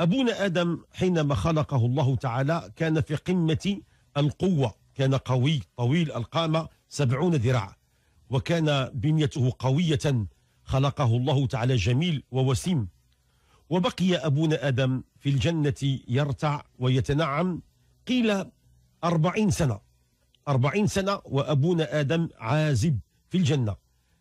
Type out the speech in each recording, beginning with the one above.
أبونا آدم حينما خلقه الله تعالى كان في قمة القوة كان قوي طويل القامة سبعون ذراعا وكان بنيته قوية خلقه الله تعالى جميل ووسيم وبقي أبونا آدم في الجنة يرتع ويتنعم قيل أربعين سنة أربعين سنة وأبونا آدم عازب في الجنة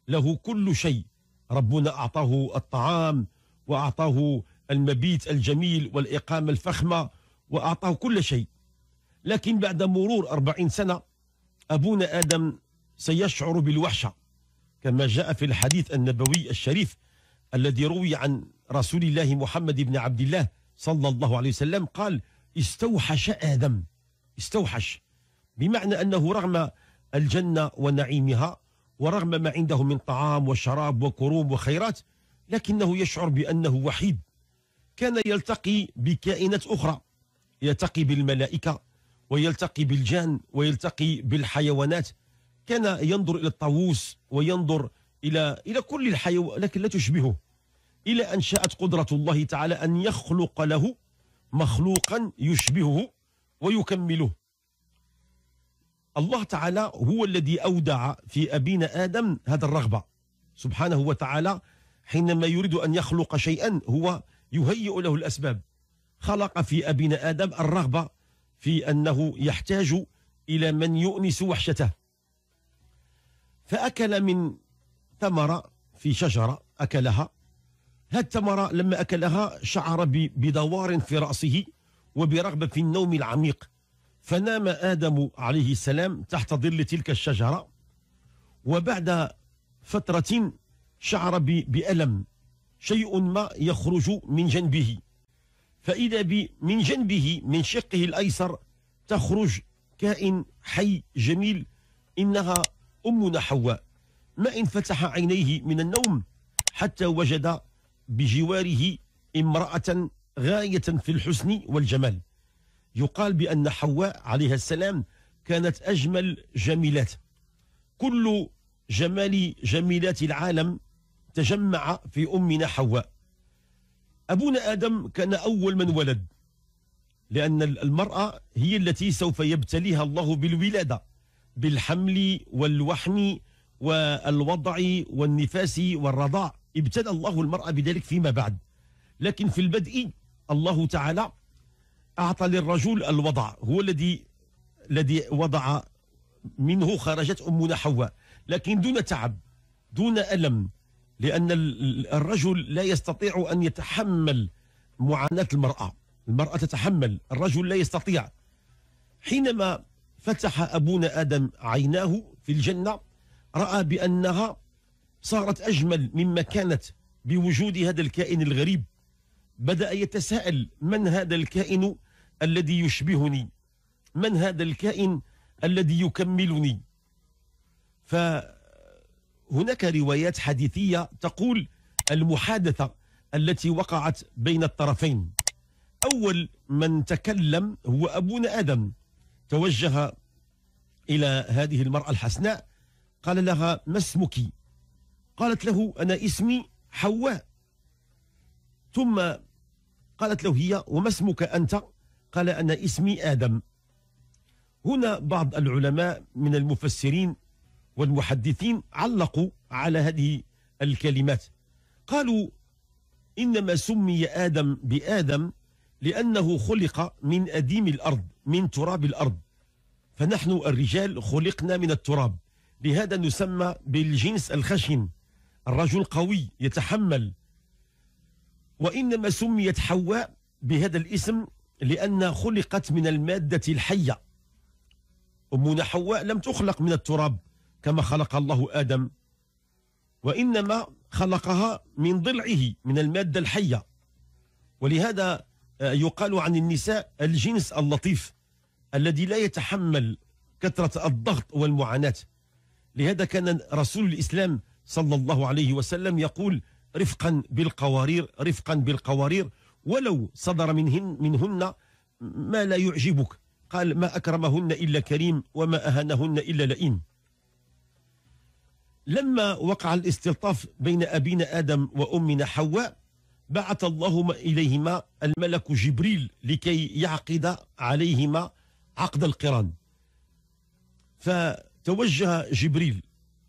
له كل شيء ربنا أعطاه الطعام وأعطاه المبيت الجميل والإقامة الفخمة وأعطاه كل شيء لكن بعد مرور أربعين سنة أبونا آدم سيشعر بالوحشة كما جاء في الحديث النبوي الشريف الذي روي عن رسول الله محمد بن عبد الله صلى الله عليه وسلم قال استوحش آدم استوحش بمعنى أنه رغم الجنة ونعيمها ورغم ما عنده من طعام وشراب وكروم وخيرات لكنه يشعر بأنه وحيد كان يلتقي بكائنات أخرى يلتقي بالملائكة ويلتقي بالجان ويلتقي بالحيوانات كان ينظر إلى الطاووس وينظر إلى إلى كل الحيوان لكن لا تشبهه إلى أن شاءت قدرة الله تعالى أن يخلق له مخلوقا يشبهه ويكمله الله تعالى هو الذي أودع في أبينا آدم هذا الرغبة سبحانه وتعالى حينما يريد أن يخلق شيئا هو يهيئ له الأسباب خلق في أبينا آدم الرغبة في أنه يحتاج إلى من يؤنس وحشته فأكل من ثمرة في شجرة أكلها هذه الثمرة لما أكلها شعر بدوار في رأسه وبرغبة في النوم العميق فنام آدم عليه السلام تحت ظل تلك الشجرة وبعد فترة شعر بألم شيء ما يخرج من جنبه فإذا من جنبه من شقه الأيسر تخرج كائن حي جميل إنها أمنا حواء ما إن فتح عينيه من النوم حتى وجد بجواره امرأة غاية في الحسن والجمال يقال بأن حواء عليها السلام كانت أجمل جميلات كل جمال جميلات العالم تجمع في أمنا حواء أبونا آدم كان أول من ولد لأن المرأة هي التي سوف يبتليها الله بالولادة بالحمل والوحن والوضع والنفاس والرضاع ابتلى الله المرأة بذلك فيما بعد لكن في البدء الله تعالى أعطى للرجل الوضع هو الذي الذي وضع منه خرجت أمنا حواء لكن دون تعب دون ألم لأن الرجل لا يستطيع أن يتحمل معاناة المرأة المرأة تتحمل الرجل لا يستطيع حينما فتح أبونا آدم عيناه في الجنة رأى بأنها صارت أجمل مما كانت بوجود هذا الكائن الغريب بدأ يتساءل من هذا الكائن الذي يشبهني من هذا الكائن الذي يكملني ف هناك روايات حديثية تقول المحادثة التي وقعت بين الطرفين أول من تكلم هو أبونا آدم توجه إلى هذه المرأة الحسناء قال لها ما اسمك قالت له أنا اسمي حواء ثم قالت له هي وما اسمك أنت قال أنا اسمي آدم هنا بعض العلماء من المفسرين والمحدثين علقوا على هذه الكلمات قالوا إنما سمي آدم بآدم لأنه خلق من أديم الأرض من تراب الأرض فنحن الرجال خلقنا من التراب لهذا نسمى بالجنس الخشن الرجل قوي يتحمل وإنما سميت حواء بهذا الاسم لأن خلقت من المادة الحية أمنا حواء لم تخلق من التراب كما خلق الله آدم وإنما خلقها من ضلعه من المادة الحية ولهذا آه، يقال عن النساء الجنس اللطيف الذي لا يتحمل كثرة الضغط والمعاناة لهذا كان رسول الإسلام صلى الله عليه وسلم يقول رفقا بالقوارير رفقا بالقوارير ولو صدر منهن منهن ما لا يعجبك قال ما أكرمهن إلا كريم وما أهانهن إلا لئيم لما وقع الاستلطاف بين أبينا آدم وأمنا حواء بعث الله إليهما الملك جبريل لكي يعقد عليهما عقد القران فتوجه جبريل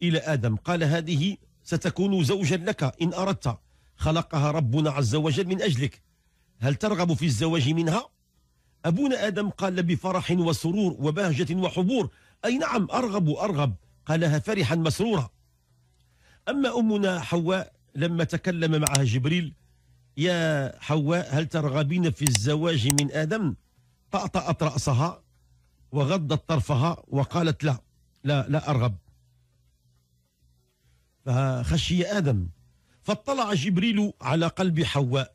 إلى آدم قال هذه ستكون زوجا لك إن أردت خلقها ربنا عز وجل من أجلك هل ترغب في الزواج منها؟ أبونا آدم قال بفرح وسرور وبهجة وحبور أي نعم أرغب أرغب قالها فرحا مسرورا أما أمنا حواء لما تكلم معها جبريل يا حواء هل ترغبين في الزواج من آدم طأطأت رأسها وغضت طرفها وقالت لا لا لا أرغب فخشي آدم فاطلع جبريل على قلب حواء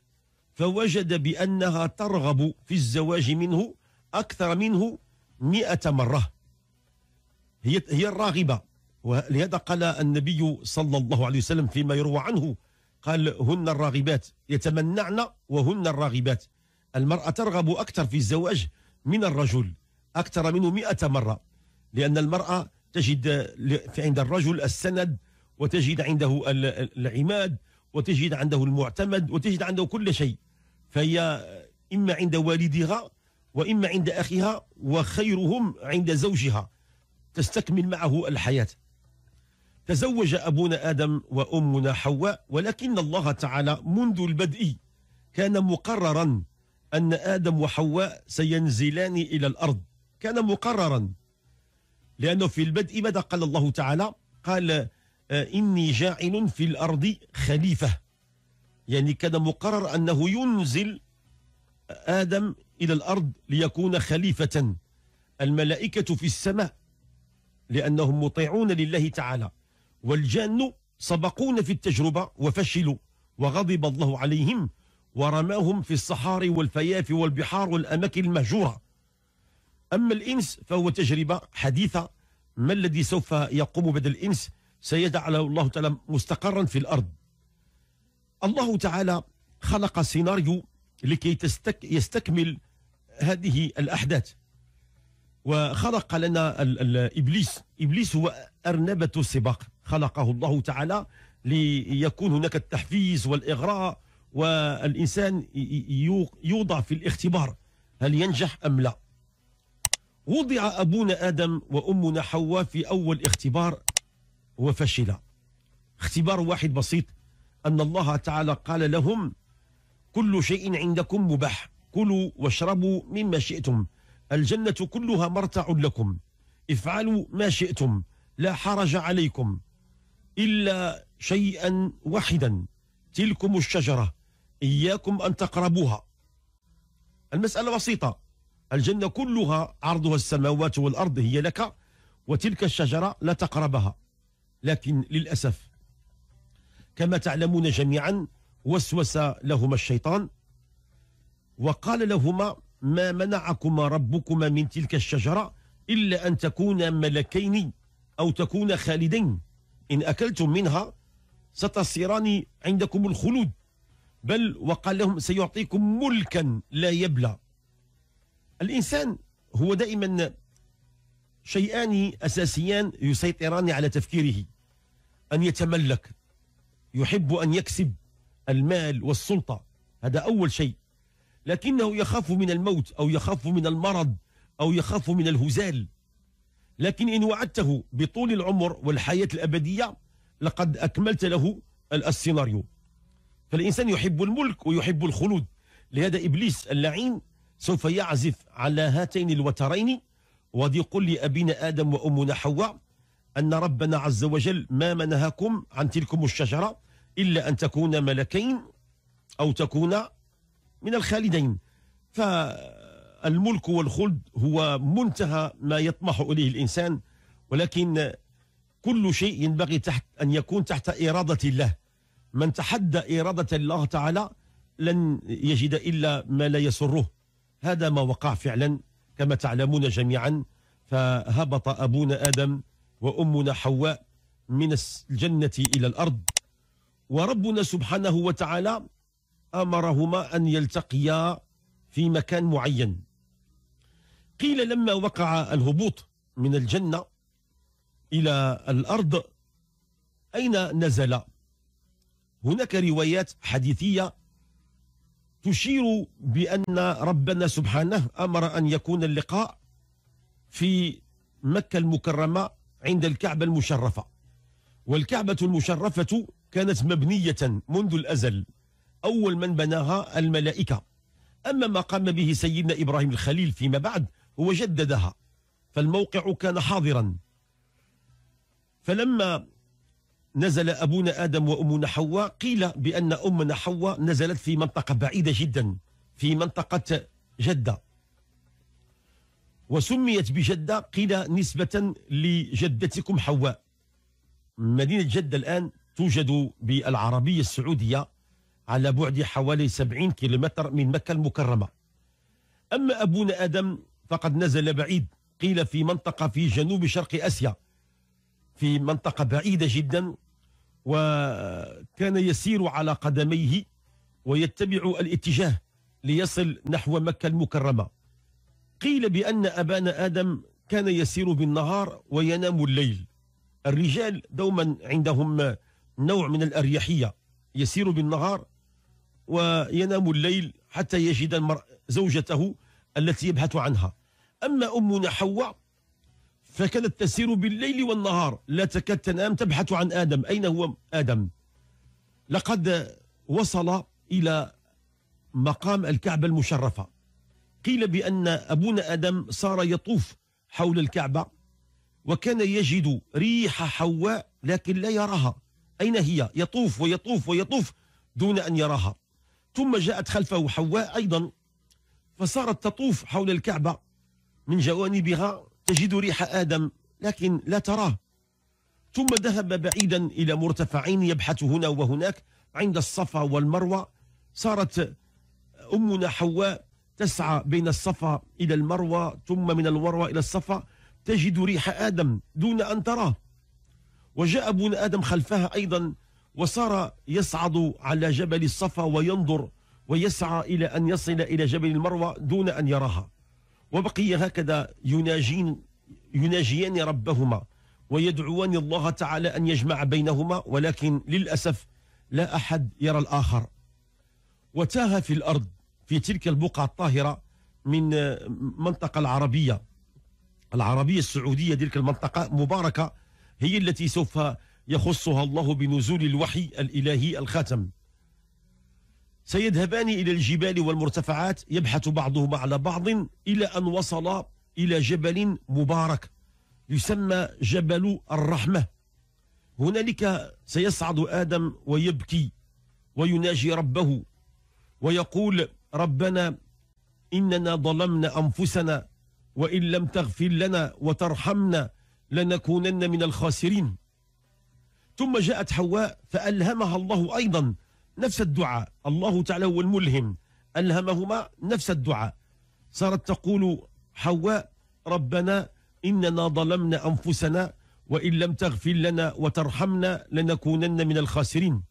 فوجد بأنها ترغب في الزواج منه أكثر منه مئة مرة هي, هي الراغبة ولهذا قال النبي صلى الله عليه وسلم فيما يروى عنه قال هن الراغبات يتمنعن وهن الراغبات المرأة ترغب أكثر في الزواج من الرجل أكثر منه مئة مرة لأن المرأة تجد عند الرجل السند وتجد عنده العماد وتجد عنده المعتمد وتجد عنده كل شيء فهي إما عند والدها وإما عند أخيها وخيرهم عند زوجها تستكمل معه الحياة تزوج أبونا آدم وأمنا حواء ولكن الله تعالى منذ البدء كان مقررا أن آدم وحواء سينزلان إلى الأرض كان مقررا لأنه في البدء ماذا قال الله تعالى قال آه، إني جاعل في الأرض خليفة يعني كان مقرر أنه ينزل آدم إلى الأرض ليكون خليفة الملائكة في السماء لأنهم مطيعون لله تعالى والجان سبقونا في التجربة وفشلوا وغضب الله عليهم ورماهم في الصحاري والفياف والبحار والأماكن المهجورة أما الإنس فهو تجربة حديثة ما الذي سوف يقوم بدل الإنس سيدع الله تعالى مستقرا في الأرض الله تعالى خلق سيناريو لكي تستك يستكمل هذه الأحداث وخلق لنا ال إبليس إبليس هو أرنبة السباق خلقه الله تعالى ليكون هناك التحفيز والإغراء والإنسان يوضع في الاختبار هل ينجح أم لا وضع أبونا آدم وأمنا حواء في أول اختبار وفشل اختبار واحد بسيط أن الله تعالى قال لهم كل شيء عندكم مباح كلوا واشربوا مما شئتم الجنة كلها مرتع لكم افعلوا ما شئتم لا حرج عليكم إلا شيئا واحدا تلكم الشجرة إياكم أن تقربوها المسألة بسيطة الجنة كلها عرضها السماوات والأرض هي لك وتلك الشجرة لا تقربها لكن للأسف كما تعلمون جميعا وسوس لهما الشيطان وقال لهما ما منعكما ربكما من تلك الشجرة إلا أن تكونا ملكين أو تكونا خالدين إن أكلتم منها ستصيران عندكم الخلود بل وقال لهم سيعطيكم ملكا لا يبلى الإنسان هو دائما شيئان أساسيان يسيطران على تفكيره أن يتملك يحب أن يكسب المال والسلطة هذا أول شيء لكنه يخاف من الموت أو يخاف من المرض أو يخاف من الهزال لكن إن وعدته بطول العمر والحياة الأبدية لقد أكملت له السيناريو فالإنسان يحب الملك ويحب الخلود لهذا إبليس اللعين سوف يعزف على هاتين الوترين وذي قل لأبينا آدم وأمنا حواء أن ربنا عز وجل ما منهكم عن تلكم الشجرة إلا أن تكون ملكين أو تكون من الخالدين ف الملك والخلد هو منتهى ما يطمح إليه الإنسان ولكن كل شيء ينبغي تحت أن يكون تحت إرادة الله من تحدى إرادة الله تعالى لن يجد إلا ما لا يسره هذا ما وقع فعلا كما تعلمون جميعا فهبط أبونا آدم وأمنا حواء من الجنة إلى الأرض وربنا سبحانه وتعالى أمرهما أن يلتقيا في مكان معين قيل لما وقع الهبوط من الجنة إلى الأرض أين نزل هناك روايات حديثية تشير بأن ربنا سبحانه أمر أن يكون اللقاء في مكة المكرمة عند الكعبة المشرفة والكعبة المشرفة كانت مبنية منذ الأزل أول من بناها الملائكة أما ما قام به سيدنا إبراهيم الخليل فيما بعد وجددها فالموقع كان حاضرا فلما نزل أبونا آدم وأمنا حواء قيل بأن أمنا حواء نزلت في منطقة بعيدة جدا في منطقة جدة وسميت بجدة قيل نسبة لجدتكم حواء مدينة جدة الآن توجد بالعربية السعودية على بعد حوالي 70 كيلومتر من مكة المكرمة أما أبونا آدم فقد نزل بعيد قيل في منطقة في جنوب شرق أسيا في منطقة بعيدة جدا وكان يسير على قدميه ويتبع الاتجاه ليصل نحو مكة المكرمة قيل بأن أبانا آدم كان يسير بالنهار وينام الليل الرجال دوما عندهم نوع من الأريحية يسير بالنهار وينام الليل حتى يجد زوجته التي يبحث عنها أما أمنا حواء فكانت تسير بالليل والنهار لا تكاد تنام تبحث عن آدم أين هو آدم لقد وصل إلى مقام الكعبة المشرفة قيل بأن أبونا آدم صار يطوف حول الكعبة وكان يجد ريح حواء لكن لا يراها أين هي يطوف ويطوف ويطوف دون أن يراها ثم جاءت خلفه حواء أيضا فصارت تطوف حول الكعبة من جوانبها تجد ريح آدم لكن لا تراه ثم ذهب بعيدا إلى مرتفعين يبحث هنا وهناك عند الصفا والمروة صارت أمنا حواء تسعى بين الصفا إلى المروة ثم من المروة إلى الصفا تجد ريح آدم دون أن تراه وجاء ابن آدم خلفها أيضا وصار يصعد على جبل الصفا وينظر ويسعى إلى أن يصل إلى جبل المروة دون أن يراها وبقي هكذا يناجين يناجيان ربهما ويدعوان الله تعالى أن يجمع بينهما ولكن للأسف لا أحد يرى الآخر وتاه في الأرض في تلك البقعة الطاهرة من آه، منطقة العربية العربية السعودية تلك المنطقة مباركة هي التي سوف يخصها الله بنزول الوحي الإلهي الخاتم سيذهبان إلى الجبال والمرتفعات يبحث بعضهما على بعض إلى أن وصل إلى جبل مبارك يسمى جبل الرحمة هنالك سيصعد آدم ويبكي ويناجي ربه ويقول ربنا إننا ظلمنا أنفسنا وإن لم تغفر لنا وترحمنا لنكونن من الخاسرين ثم جاءت حواء فألهمها الله أيضا نفس الدعاء الله تعالى هو الملهم ألهمهما نفس الدعاء صارت تقول حواء ربنا إننا ظلمنا أنفسنا وإن لم تغفر لنا وترحمنا لنكونن من الخاسرين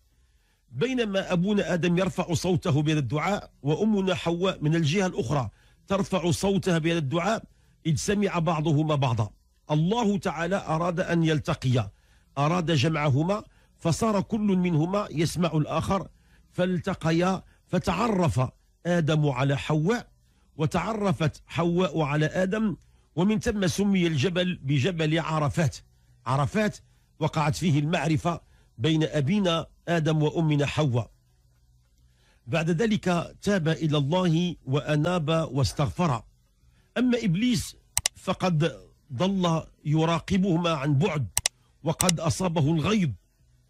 بينما أبونا آدم يرفع صوته بهذا الدعاء وأمنا حواء من الجهة الأخرى ترفع صوتها بهذا الدعاء إذ سمع بعضهما بعضا الله تعالى أراد أن يلتقيا أراد جمعهما فصار كل منهما يسمع الآخر فالتقيا فتعرف آدم على حواء وتعرفت حواء على آدم ومن ثم سمي الجبل بجبل عرفات عرفات وقعت فيه المعرفة بين أبينا آدم وأمنا حواء بعد ذلك تاب إلى الله وأناب واستغفر أما إبليس فقد ظل يراقبهما عن بعد وقد أصابه الغيظ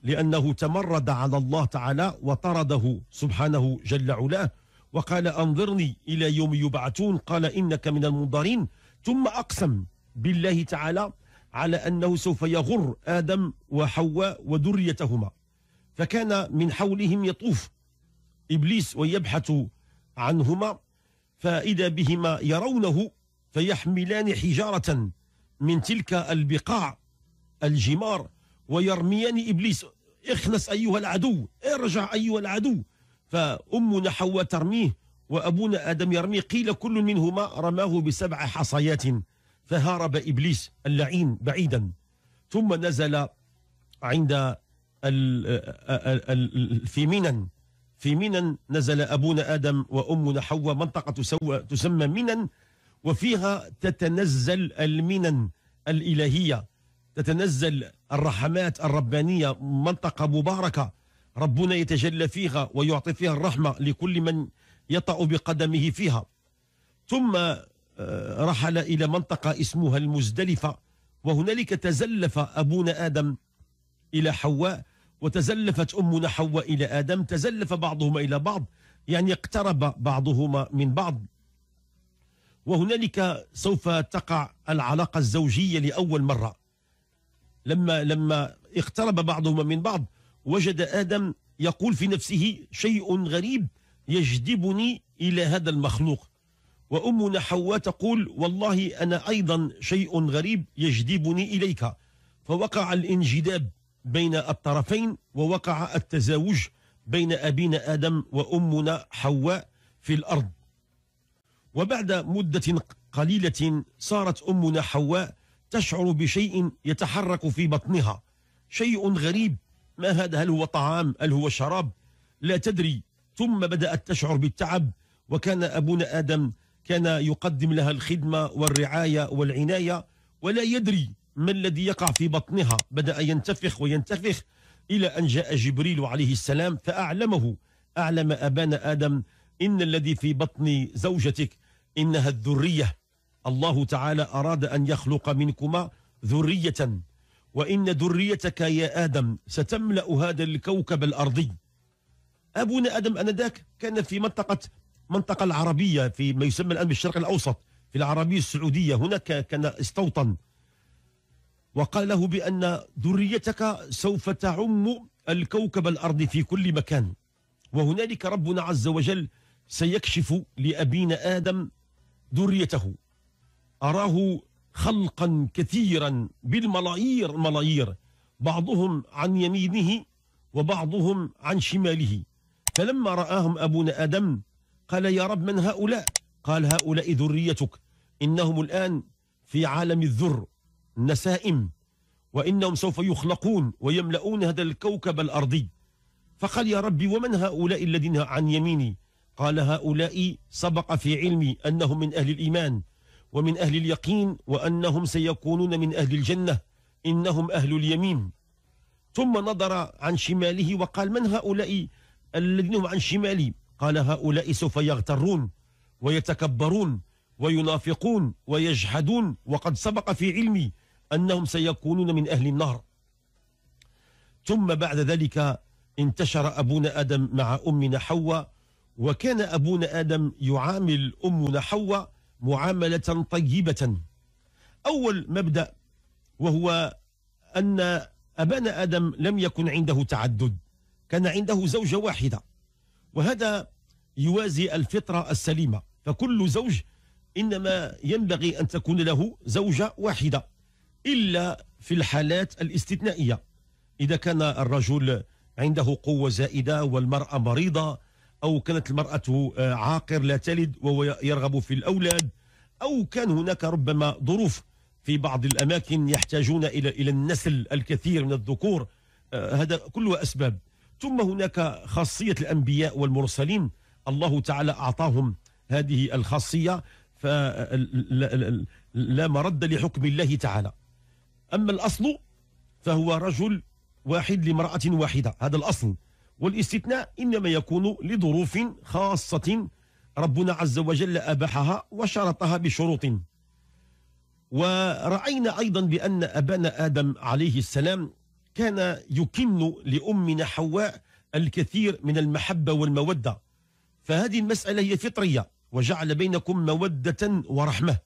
لأنه تمرد على الله تعالى وطرده سبحانه جل علاه وقال أنظرني إلى يوم يبعثون قال إنك من المنظرين ثم أقسم بالله تعالى على أنه سوف يغر آدم وحواء وذريتهما فكان من حولهم يطوف إبليس ويبحث عنهما فإذا بهما يرونه فيحملان حجارة من تلك البقاع الجمار ويرميان إبليس اخنس أيها العدو ارجع أيها العدو فأمنا حواء ترميه وأبونا آدم يرميه قيل كل منهما رماه بسبع حصيات فهرب إبليس اللعين بعيدا ثم نزل عند في منن في منن نزل أبونا آدم وأمنا حواء منطقة تسمى منن وفيها تتنزل المنن الإلهية تتنزل الرحمات الربانية منطقة مباركة ربنا يتجلى فيها ويعطي فيها الرحمة لكل من يطأ بقدمه فيها ثم آه، رحل إلى منطقة اسمها المزدلفة وهنالك تزلف أبونا آدم إلى حواء وتزلفت أمنا حواء إلى آدم تزلف بعضهما إلى بعض يعني اقترب بعضهما من بعض وهنالك سوف تقع العلاقة الزوجية لأول مرة لما لما اقترب بعضهما من بعض وجد آدم يقول في نفسه شيء غريب يجذبني إلى هذا المخلوق وأمنا حواء تقول والله أنا أيضا شيء غريب يجذبني إليك فوقع الانجذاب بين الطرفين ووقع التزاوج بين أبينا آدم وأمنا حواء في الأرض وبعد مدة قليلة صارت أمنا حواء تشعر بشيء يتحرك في بطنها شيء غريب ما هذا هل هو طعام هل هو شراب لا تدري ثم بدأت تشعر بالتعب وكان أبونا آدم كان يقدم لها الخدمة والرعاية والعناية ولا يدري ما الذي يقع في بطنها بدأ ينتفخ وينتفخ إلى أن جاء جبريل عليه السلام فأعلمه أعلم أبانا آدم إن الذي في بطن زوجتك إنها الذرية الله تعالى أراد أن يخلق منكما ذرية وإن ذريتك يا آدم ستملأ هذا الكوكب الأرضي أبونا آدم أنذاك كان في منطقة منطقة العربية في ما يسمى الآن بالشرق الأوسط في العربية السعودية هناك كان استوطن وقال له بأن ذريتك سوف تعم الكوكب الأرضي في كل مكان وهنالك ربنا عز وجل سيكشف لأبينا آدم ذريته أراه خلقا كثيرا بالملايير الملايير بعضهم عن يمينه وبعضهم عن شماله فلما رآهم أبونا آدم قال يا رب من هؤلاء قال هؤلاء ذريتك إنهم الآن في عالم الذر النسائم وإنهم سوف يخلقون ويملؤون هذا الكوكب الأرضي فقال يا ربي ومن هؤلاء الذين عن يميني قال هؤلاء سبق في علمي أنهم من أهل الإيمان ومن أهل اليقين وأنهم سيكونون من أهل الجنة إنهم أهل اليمين ثم نظر عن شماله وقال من هؤلاء الذين هم عن شمالي قال هؤلاء سوف يغترون ويتكبرون وينافقون ويجحدون وقد سبق في علمي أنهم سيكونون من أهل النار ثم بعد ذلك انتشر أبونا آدم مع أمنا حواء وكان أبونا آدم يعامل أمنا حواء معاملة طيبة أول مبدأ وهو أن أبانا آدم لم يكن عنده تعدد كان عنده زوجة واحدة وهذا يوازي الفطرة السليمة فكل زوج إنما ينبغي أن تكون له زوجة واحدة إلا في الحالات الاستثنائية إذا كان الرجل عنده قوة زائدة والمرأة مريضة أو كانت المرأة آه، عاقر لا تلد وهو يرغب في الأولاد أو كان هناك ربما ظروف في بعض الأماكن يحتاجون إلى إلى النسل الكثير من الذكور آه، هذا كله أسباب ثم هناك خاصية الأنبياء والمرسلين الله تعالى أعطاهم هذه الخاصية فلا مرد لحكم الله تعالى أما الأصل فهو رجل واحد لامرأة واحدة هذا الأصل والاستثناء إنما يكون لظروف خاصة ربنا عز وجل أباحها وشرطها بشروط ورأينا أيضا بأن أبانا آدم عليه السلام كان يكن لأمنا حواء الكثير من المحبة والمودة فهذه المسألة هي فطرية وجعل بينكم مودة ورحمة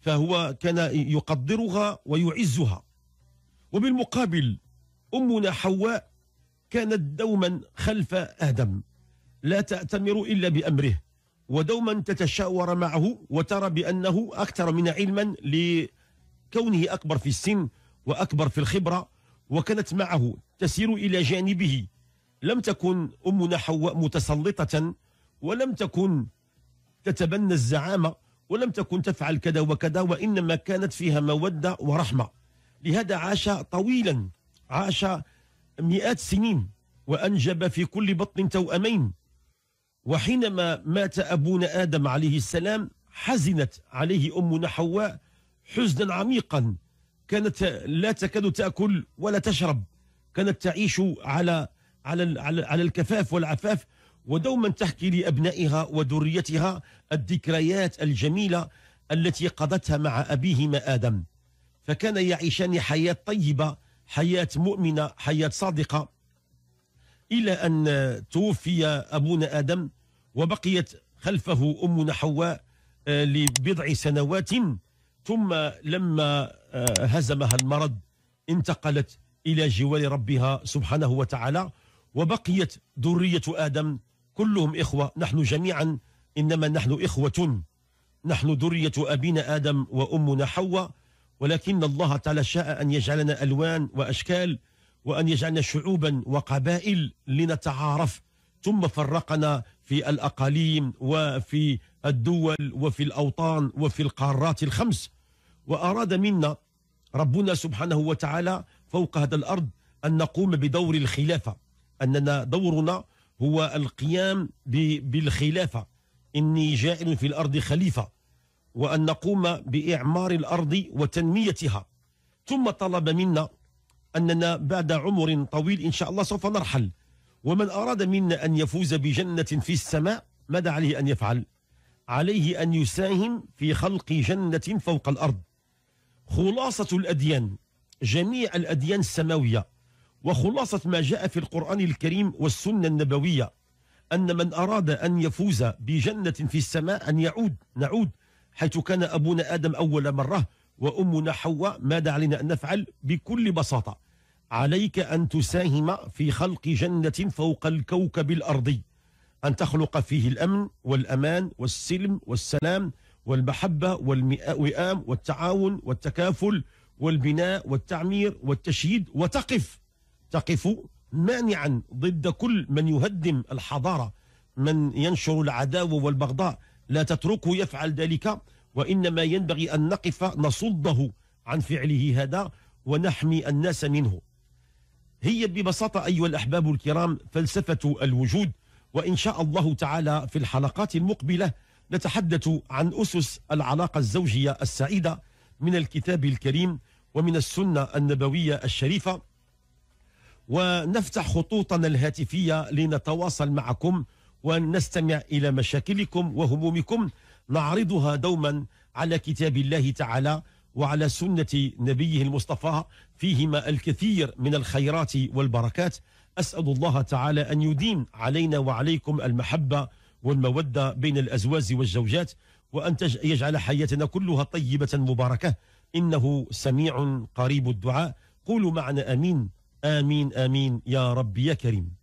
فهو كان يقدرها ويعزها وبالمقابل أمنا حواء كانت دوما خلف آدم لا تأتمر إلا بأمره ودوما تتشاور معه وترى بأنه أكثر من علما لكونه أكبر في السن وأكبر في الخبرة وكانت معه تسير إلى جانبه لم تكن أمنا حواء متسلطة ولم تكن تتبنى الزعامة ولم تكن تفعل كذا وكذا وإنما كانت فيها مودة ورحمة لهذا عاش طويلا عاش مئات سنين وأنجب في كل بطن توأمين وحينما مات أبونا آدم عليه السلام حزنت عليه أمنا حواء حزنا عميقا كانت لا تكاد تأكل ولا تشرب كانت تعيش على على على الكفاف والعفاف ودوما تحكي لأبنائها وذريتها الذكريات الجميلة التي قضتها مع أبيهما آدم فكان يعيشان حياة طيبة حياة مؤمنة حياة صادقة إلى أن توفي أبونا آدم وبقيت خلفه أمنا حواء آه، لبضع سنوات ثم لما آه، هزمها المرض انتقلت إلى جوار ربها سبحانه وتعالى وبقيت ذرية آدم كلهم إخوة نحن جميعا إنما نحن إخوة نحن ذرية أبينا آدم وأمنا حواء ولكن الله تعالى شاء أن يجعلنا ألوان وأشكال وأن يجعلنا شعوبا وقبائل لنتعارف ثم فرقنا في الأقاليم وفي الدول وفي الأوطان وفي القارات الخمس وأراد منا ربنا سبحانه وتعالى فوق هذا الأرض أن نقوم بدور الخلافة أننا دورنا هو القيام بالخلافة إني جائل في الأرض خليفة وأن نقوم بإعمار الأرض وتنميتها ثم طلب منا أننا بعد عمر طويل إن شاء الله سوف نرحل ومن أراد منا أن يفوز بجنة في السماء ماذا عليه أن يفعل؟ عليه أن يساهم في خلق جنة فوق الأرض خلاصة الأديان جميع الأديان السماوية وخلاصة ما جاء في القرآن الكريم والسنة النبوية أن من أراد أن يفوز بجنة في السماء أن يعود نعود حيث كان أبونا آدم أول مرة وأمنا حواء ماذا علينا أن نفعل بكل بساطة عليك أن تساهم في خلق جنة فوق الكوكب الأرضي أن تخلق فيه الأمن والأمان والسلم والسلام والمحبة والوئام والتعاون والتكافل والبناء والتعمير والتشييد وتقف تقف مانعا ضد كل من يهدم الحضارة من ينشر العداوة والبغضاء لا تتركه يفعل ذلك وإنما ينبغي أن نقف نصده عن فعله هذا ونحمي الناس منه هي ببساطة أيها الأحباب الكرام فلسفة الوجود وإن شاء الله تعالى في الحلقات المقبلة نتحدث عن أسس العلاقة الزوجية السعيدة من الكتاب الكريم ومن السنة النبوية الشريفة ونفتح خطوطنا الهاتفية لنتواصل معكم وأن نستمع إلى مشاكلكم وهمومكم نعرضها دوما على كتاب الله تعالى وعلى سنة نبيه المصطفى فيهما الكثير من الخيرات والبركات أسأل الله تعالى أن يديم علينا وعليكم المحبة والمودة بين الأزواج والزوجات وأن يجعل حياتنا كلها طيبة مباركة إنه سميع قريب الدعاء قولوا معنا آمين آمين آمين يا رب يا كريم